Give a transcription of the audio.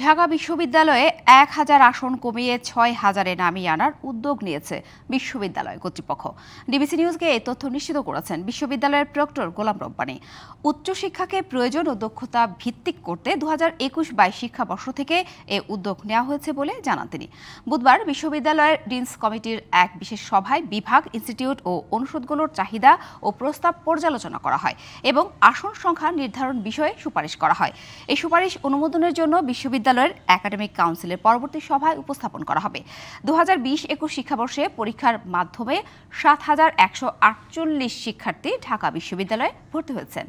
ঢাকা বিশ্ববিদ্যালয়ে এক হাজার আসন কমিয়ে ছয় হাজারে নামিয়ে আনার উদ্যোগ নিয়েছে বিশ্ববিদ্যালয় কর্তৃপক্ষ ডিবিসি নিউজকে এই তথ্য নিশ্চিত করেছেন বিশ্ববিদ্যালয়ের প্রক্টর গোলাম রব্বানি উচ্চশিক্ষাকে প্রয়োজন ও দক্ষতা ভিত্তিক করতে দু হাজার একুশ বাইশ শিক্ষাবর্ষ থেকে এ উদ্যোগ নেওয়া হয়েছে বলে জানান তিনি বুধবার বিশ্ববিদ্যালয়ের ডিনস কমিটির এক বিশেষ সভায় বিভাগ ইনস্টিটিউট ও অনুষদগুলোর চাহিদা ও প্রস্তাব পর্যালোচনা করা হয় এবং আসন সংখ্যা নির্ধারণ বিষয়ে সুপারিশ করা হয় এই সুপারিশ অনুমোদনের জন্য বিশ্ববিদ্যালয় বিশ্ববিদ্যালয়ের একাডেমিক কাউন্সিলের পরবর্তী সভায় উপস্থাপন করা হবে দু হাজার বিশ একুশ শিক্ষাবর্ষে পরীক্ষার মাধ্যমে সাত হাজার একশো আটচল্লিশ শিক্ষার্থী ঢাকা বিশ্ববিদ্যালয়ে ভর্তি হয়েছেন